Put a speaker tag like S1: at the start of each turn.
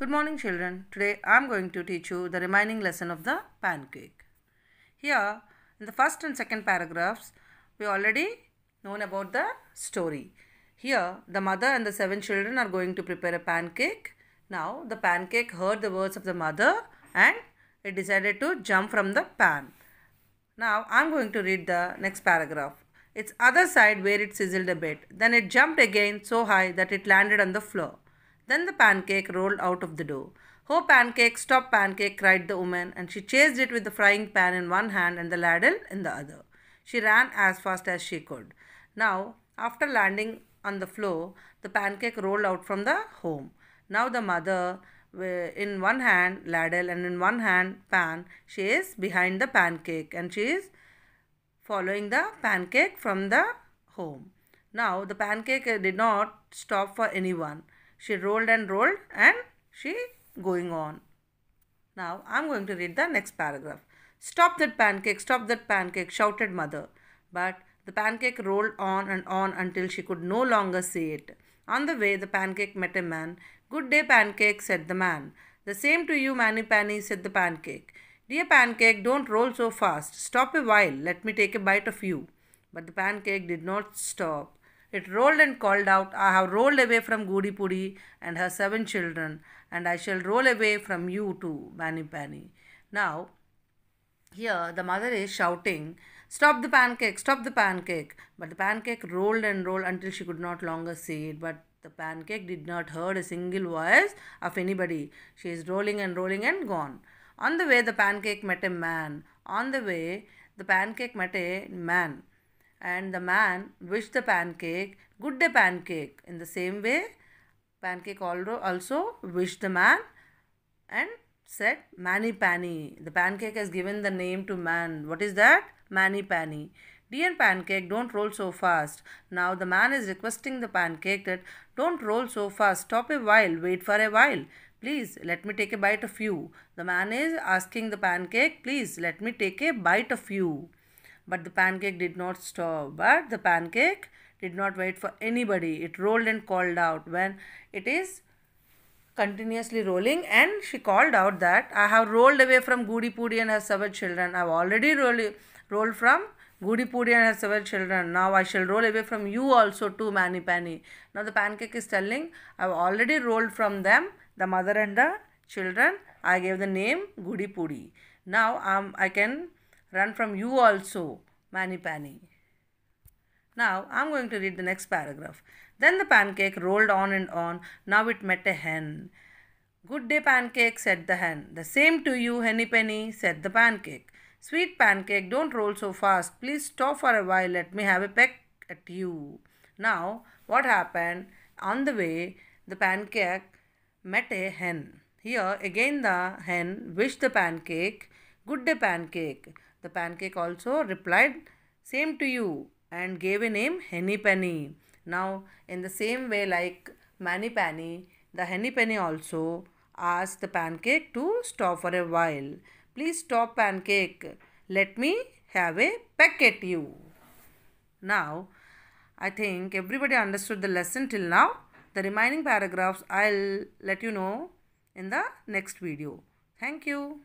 S1: Good morning children. Today I am going to teach you the remaining lesson of the pancake. Here in the first and second paragraphs we already known about the story. Here the mother and the seven children are going to prepare a pancake. Now the pancake heard the words of the mother and it decided to jump from the pan. Now I am going to read the next paragraph. Its other side where it sizzled a bit. Then it jumped again so high that it landed on the floor. Then the pancake rolled out of the dough. Ho pancake, stop pancake, cried the woman, and she chased it with the frying pan in one hand and the ladle in the other. She ran as fast as she could. Now, after landing on the floor, the pancake rolled out from the home. Now the mother, eh, in one hand ladle and in one hand pan, she is behind the pancake and she is following the pancake from the home. Now the pancake eh, did not stop for anyone. She rolled and rolled and she going on. Now I'm going to read the next paragraph. Stop that pancake, stop that pancake, shouted mother. But the pancake rolled on and on until she could no longer see it. On the way, the pancake met a man. Good day, pancake, said the man. The same to you, Manny Panny, said the pancake. Dear pancake, don't roll so fast. Stop a while. Let me take a bite of you. But the pancake did not stop. It rolled and called out, I have rolled away from Pudi and her seven children, and I shall roll away from you too, Bani Bani. Now, here the mother is shouting, Stop the pancake, stop the pancake. But the pancake rolled and rolled until she could not longer see it. But the pancake did not heard a single voice of anybody. She is rolling and rolling and gone. On the way, the pancake met a man. On the way, the pancake met a man and the man wished the pancake good day pancake in the same way pancake also wished the man and said mani pani the pancake has given the name to man what is that mani pani Dear Pancake, don't roll so fast. Now the man is requesting the pancake that don't roll so fast. Stop a while. Wait for a while. Please let me take a bite of you. The man is asking the pancake, please let me take a bite of you. But the pancake did not stop. But the pancake did not wait for anybody. It rolled and called out. When it is continuously rolling and she called out that I have rolled away from Goody Poody and her seven children. I have already rolled, rolled from Goody Poody and her seven children. Now I shall roll away from you also too, Manny Pani. Now the pancake is telling I have already rolled from them, the mother and the children. I gave the name Goody Poody. Now um, I can Run from you also, Manipani. Now I'm going to read the next paragraph. Then the pancake rolled on and on. Now it met a hen. Good day, pancake, said the hen. The same to you, henny penny, said the pancake. Sweet pancake, don't roll so fast. Please stop for a while. Let me have a peck at you. Now, what happened? On the way, the pancake met a hen. Here, again, the hen wished the pancake, Good day, pancake. The pancake also replied, same to you and gave a name Henny Penny. Now, in the same way like Manny Penny, the Henny Penny also asked the pancake to stop for a while. Please stop pancake. Let me have a peck at you. Now, I think everybody understood the lesson till now. The remaining paragraphs I'll let you know in the next video. Thank you.